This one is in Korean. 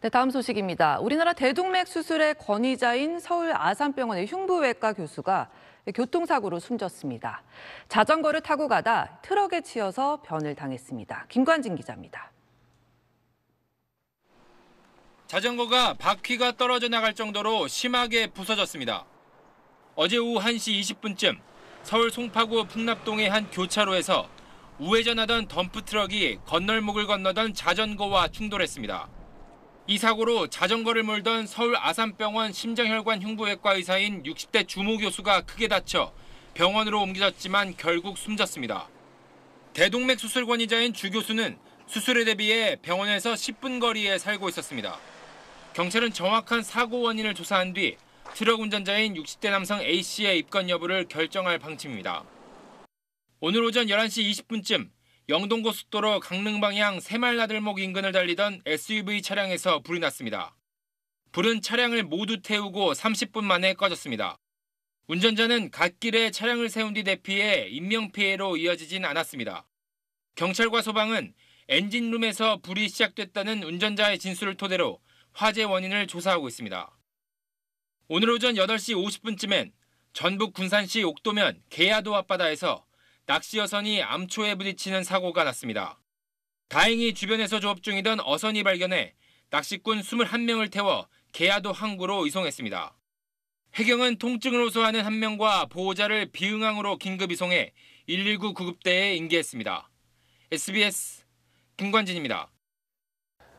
네, 다음 소식입니다. 우리나라 대동맥 수술의 권위자인 서울 아산병원의 흉부외과 교수가 교통사고로 숨졌습니다. 자전거를 타고 가다 트럭에 치여서 변을 당했습니다. 김관진 기자입니다. 자전거가 바퀴가 떨어져 나갈 정도로 심하게 부서졌습니다. 어제 오후 1시 20분쯤 서울 송파구 풍납동의 한 교차로에서 우회전하던 덤프트럭이 건널목을 건너던 자전거와 충돌했습니다. 이 사고로 자전거를 몰던 서울 아산병원 심장혈관 흉부외과 의사인 60대 주모 교수가 크게 다쳐 병원으로 옮겨졌지만 결국 숨졌습니다. 대동맥 수술 권위자인 주 교수는 수술에 대비해 병원에서 10분 거리에 살고 있었습니다. 경찰은 정확한 사고 원인을 조사한 뒤 트럭 운전자인 60대 남성 A씨의 입건 여부를 결정할 방침입니다. 오늘 오전 11시 20분쯤 영동고속도로 강릉 방향 새말나들목 인근을 달리던 SUV 차량에서 불이 났습니다. 불은 차량을 모두 태우고 30분 만에 꺼졌습니다. 운전자는 갓길에 차량을 세운 뒤 대피해 인명피해로 이어지진 않았습니다. 경찰과 소방은 엔진룸에서 불이 시작됐다는 운전자의 진술을 토대로 화재 원인을 조사하고 있습니다. 오늘 오전 8시 50분쯤엔 전북 군산시 옥도면 계야도 앞바다에서 낚시 여선이 암초에 부딪히는 사고가 났습니다. 다행히 주변에서 조업 중이던 어선이 발견해 낚시꾼 21명을 태워 개야도 항구로 이송했습니다. 해경은 통증을 호소하는 한 명과 보호자를 비응항으로 긴급 이송해 119 구급대에 인계했습니다. SBS 김관진입니다.